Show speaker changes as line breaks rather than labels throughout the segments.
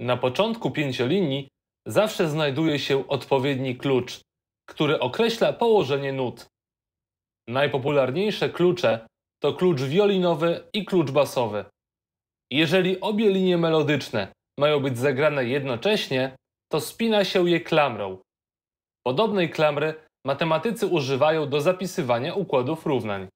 Na początku pięciolinii zawsze znajduje się odpowiedni klucz, który określa położenie nut. Najpopularniejsze klucze to klucz wiolinowy i klucz basowy. Jeżeli obie linie melodyczne mają być zagrane jednocześnie, to spina się je klamrą. Podobnej klamry matematycy używają do zapisywania układów równań.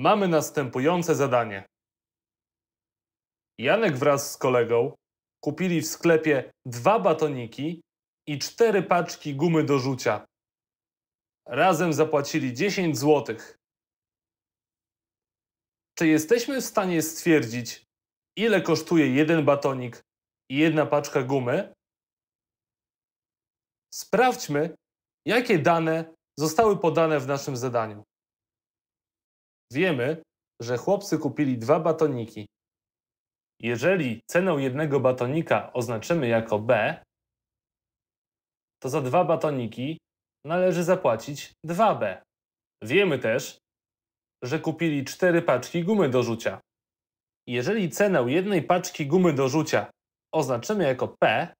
Mamy następujące zadanie. Janek wraz z kolegą kupili w sklepie dwa batoniki i cztery paczki gumy do rzucia. Razem zapłacili 10 zł. Czy jesteśmy w stanie stwierdzić, ile kosztuje jeden batonik i jedna paczka gumy? Sprawdźmy, jakie dane zostały podane w naszym zadaniu. Wiemy, że chłopcy kupili dwa batoniki. Jeżeli cenę jednego batonika oznaczymy jako B, to za dwa batoniki należy zapłacić 2B. Wiemy też, że kupili cztery paczki gumy do rzucia. Jeżeli cenę jednej paczki gumy do rzucia oznaczymy jako P,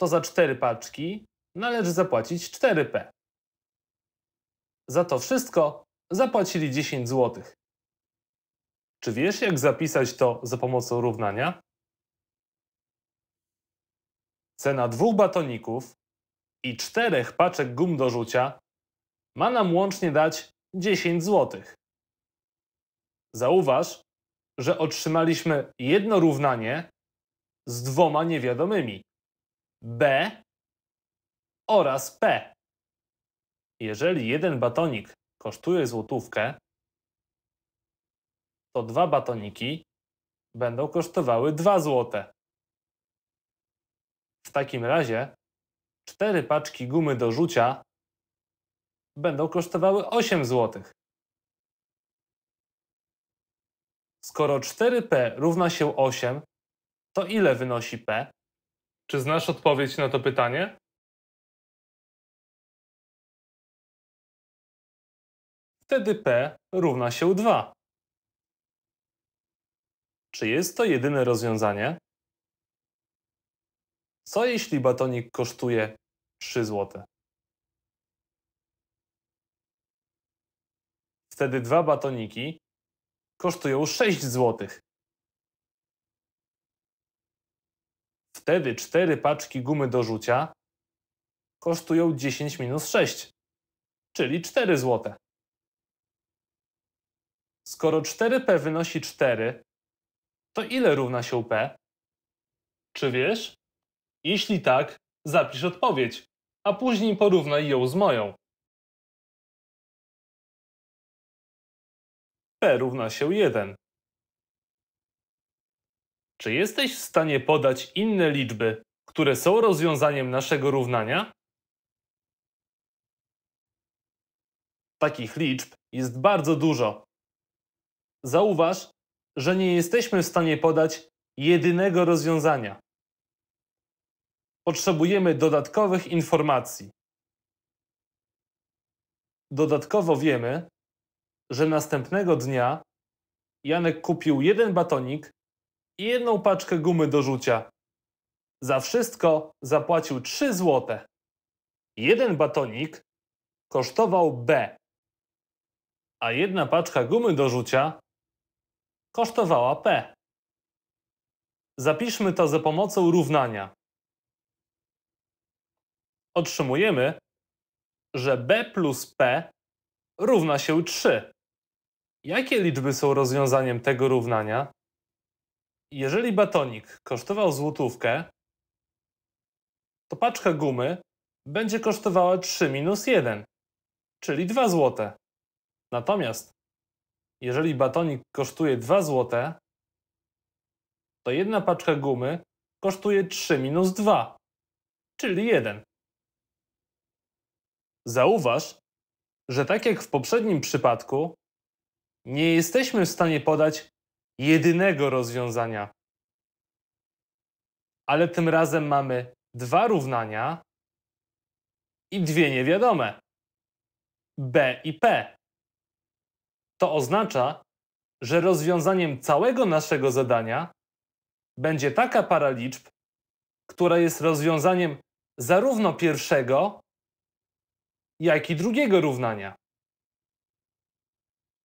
to za cztery paczki należy zapłacić 4P. Za to wszystko Zapłacili 10 zł. Czy wiesz, jak zapisać to za pomocą równania? Cena dwóch batoników i czterech paczek gum do rzucia ma nam łącznie dać 10 zł. Zauważ, że otrzymaliśmy jedno równanie z dwoma niewiadomymi B oraz P. Jeżeli jeden batonik kosztuje złotówkę, to dwa batoniki będą kosztowały 2 złote. W takim razie cztery paczki gumy do rzucia będą kosztowały 8 zł. Skoro 4p równa się 8, to ile wynosi p? Czy znasz odpowiedź na to pytanie?
wtedy P równa się 2.
Czy jest to jedyne rozwiązanie? Co jeśli batonik kosztuje 3 zł? Wtedy dwa batoniki kosztują 6 zł. Wtedy cztery paczki gumy do rzucia kosztują 10 minus 6, czyli 4 zł. Skoro 4p wynosi 4, to ile równa się p? Czy wiesz? Jeśli tak, zapisz odpowiedź, a później porównaj ją z
moją. p równa
się 1. Czy jesteś w stanie podać inne liczby, które są rozwiązaniem naszego równania? Takich liczb jest bardzo dużo. Zauważ, że nie jesteśmy w stanie podać jedynego rozwiązania. Potrzebujemy dodatkowych informacji. Dodatkowo wiemy, że następnego dnia Janek kupił jeden batonik i jedną paczkę gumy do rzucia. Za wszystko zapłacił 3 złote. Jeden batonik kosztował B, a jedna paczka gumy do rzucia kosztowała P. Zapiszmy to za pomocą równania. Otrzymujemy, że B plus P równa się 3. Jakie liczby są rozwiązaniem tego równania? Jeżeli batonik kosztował złotówkę, to paczka gumy będzie kosztowała 3 minus 1, czyli 2 złote. Natomiast jeżeli batonik kosztuje 2 zł, to jedna paczka gumy kosztuje 3 minus 2, czyli 1. Zauważ, że tak jak w poprzednim przypadku, nie jesteśmy w stanie podać jedynego rozwiązania. Ale tym razem mamy dwa równania i dwie niewiadome b i p. To oznacza, że rozwiązaniem całego naszego zadania będzie taka para liczb, która jest rozwiązaniem zarówno pierwszego, jak i drugiego równania.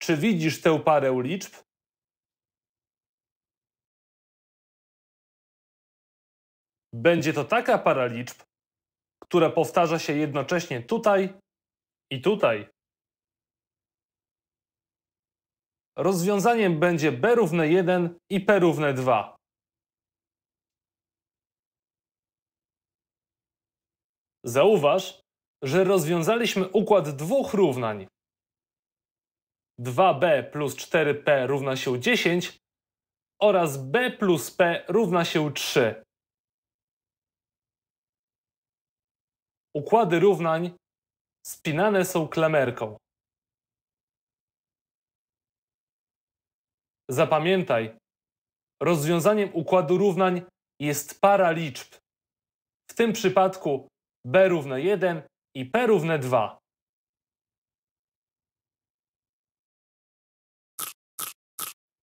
Czy widzisz tę parę liczb? Będzie to taka para liczb, która powtarza się jednocześnie tutaj i tutaj. rozwiązaniem będzie b równe 1 i p równe 2. Zauważ, że rozwiązaliśmy układ dwóch równań. 2b plus 4p równa się 10 oraz b plus p równa się 3. Układy równań spinane są klamerką. Zapamiętaj, rozwiązaniem układu równań jest para liczb. W tym przypadku b równe 1 i p równe 2.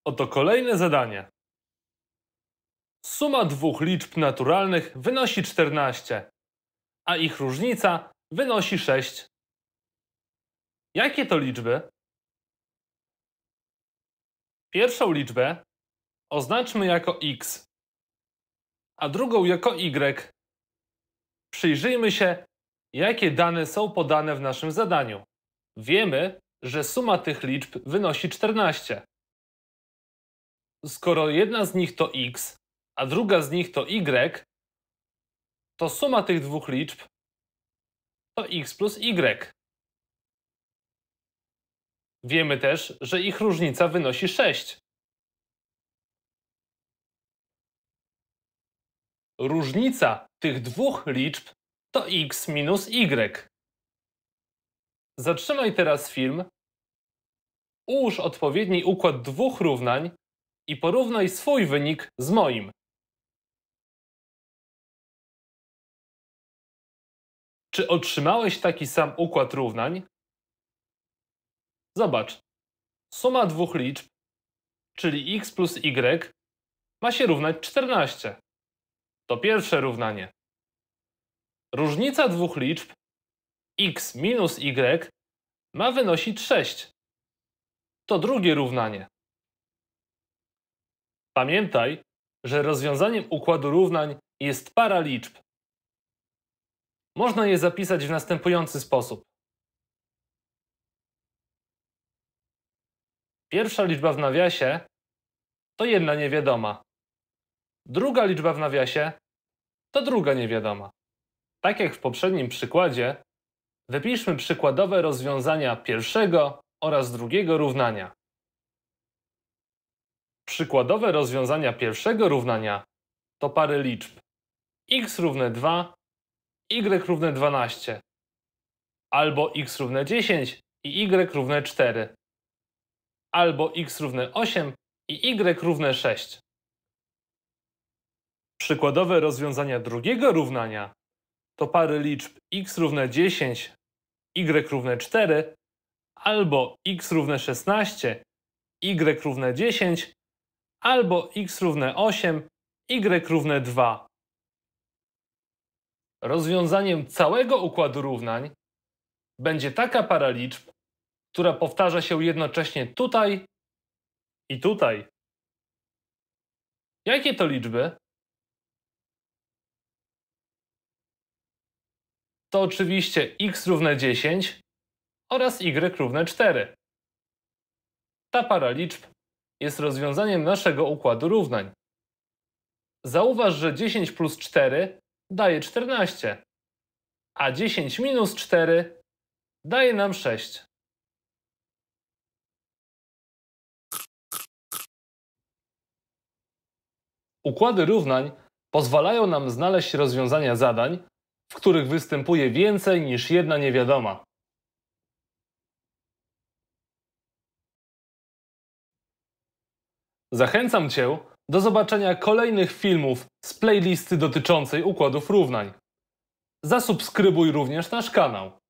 Oto kolejne zadanie. Suma dwóch liczb naturalnych wynosi 14, a ich różnica wynosi 6. Jakie to liczby? Pierwszą liczbę oznaczmy jako x, a drugą jako y. Przyjrzyjmy się, jakie dane są podane w naszym zadaniu. Wiemy, że suma tych liczb wynosi 14. Skoro jedna z nich to x, a druga z nich to y, to suma tych dwóch liczb to x plus y. Wiemy też, że ich różnica wynosi 6. Różnica tych dwóch liczb to x minus y. Zatrzymaj teraz film, ułóż odpowiedni układ dwóch równań i porównaj swój wynik z moim.
Czy otrzymałeś taki sam układ
równań? Zobacz, suma dwóch liczb, czyli x plus y, ma się równać 14. To pierwsze równanie. Różnica dwóch liczb x minus y ma wynosić 6. To drugie równanie. Pamiętaj, że rozwiązaniem układu równań jest para liczb. Można je zapisać w następujący sposób. Pierwsza liczba w nawiasie to jedna niewiadoma. Druga liczba w nawiasie to druga niewiadoma. Tak jak w poprzednim przykładzie, wypiszmy przykładowe rozwiązania pierwszego oraz drugiego równania. Przykładowe rozwiązania pierwszego równania to pary liczb x równe 2, y równe 12 albo x równe 10 i y równe 4 albo x równe 8 i y równe 6. Przykładowe rozwiązania drugiego równania to pary liczb x równe 10, y równe 4 albo x równe 16, y równe 10 albo x równe 8, y równe 2. Rozwiązaniem całego układu równań będzie taka para liczb, która powtarza się jednocześnie tutaj i tutaj. Jakie to liczby? To oczywiście x równe 10 oraz y równe 4. Ta para liczb jest rozwiązaniem naszego układu równań. Zauważ, że 10 plus 4 daje 14, a 10 minus 4 daje nam 6. Układy równań pozwalają nam znaleźć rozwiązania zadań, w których występuje więcej niż jedna niewiadoma. Zachęcam Cię do zobaczenia kolejnych filmów z playlisty dotyczącej układów równań. Zasubskrybuj również nasz kanał.